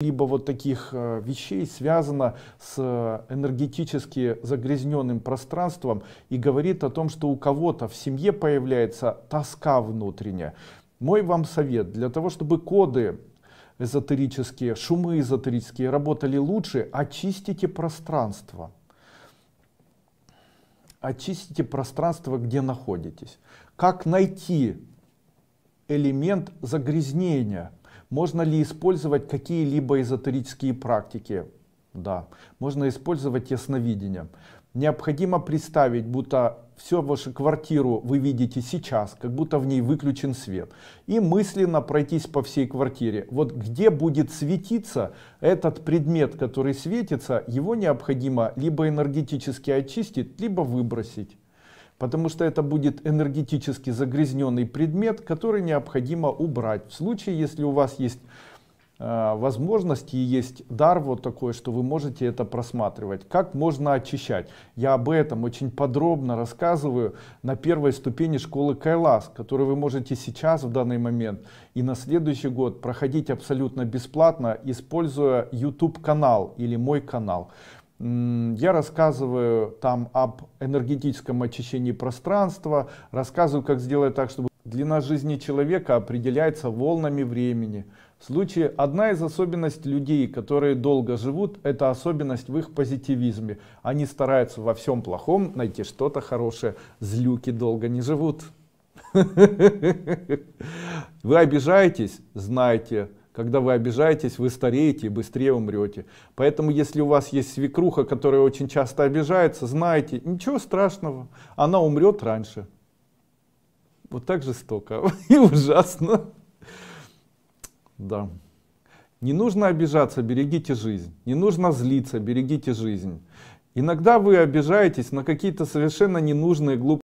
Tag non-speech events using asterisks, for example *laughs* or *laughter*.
либо вот таких э, вещей связано с э, энергетически загрязненным пространством и говорит о том, что у кого-то в семье появляется тоска внутренняя. Мой вам совет, для того, чтобы коды эзотерические, шумы эзотерические работали лучше, очистите пространство. Очистите пространство, где находитесь. Как найти элемент загрязнения – можно ли использовать какие-либо эзотерические практики? Да. Можно использовать ясновидение. Необходимо представить, будто всю вашу квартиру вы видите сейчас, как будто в ней выключен свет. И мысленно пройтись по всей квартире. Вот где будет светиться этот предмет, который светится, его необходимо либо энергетически очистить, либо выбросить потому что это будет энергетически загрязненный предмет, который необходимо убрать. В случае, если у вас есть э, возможности и есть дар вот такой, что вы можете это просматривать. Как можно очищать? Я об этом очень подробно рассказываю на первой ступени школы Кайлас, которую вы можете сейчас в данный момент и на следующий год проходить абсолютно бесплатно, используя YouTube канал или мой канал. Я рассказываю там об энергетическом очищении пространства, рассказываю, как сделать так, чтобы длина жизни человека определяется волнами времени. В случае одна из особенностей людей, которые долго живут, это особенность в их позитивизме. Они стараются во всем плохом найти что-то хорошее. Злюки долго не живут. *laughs* Вы обижаетесь, знайте, когда вы обижаетесь, вы стареете и быстрее умрете. Поэтому, если у вас есть свекруха, которая очень часто обижается, знайте, ничего страшного, она умрет раньше. Вот так жестоко *laughs* и ужасно. Да. Не нужно обижаться, берегите жизнь. Не нужно злиться, берегите жизнь. Иногда вы обижаетесь на какие-то совершенно ненужные глупые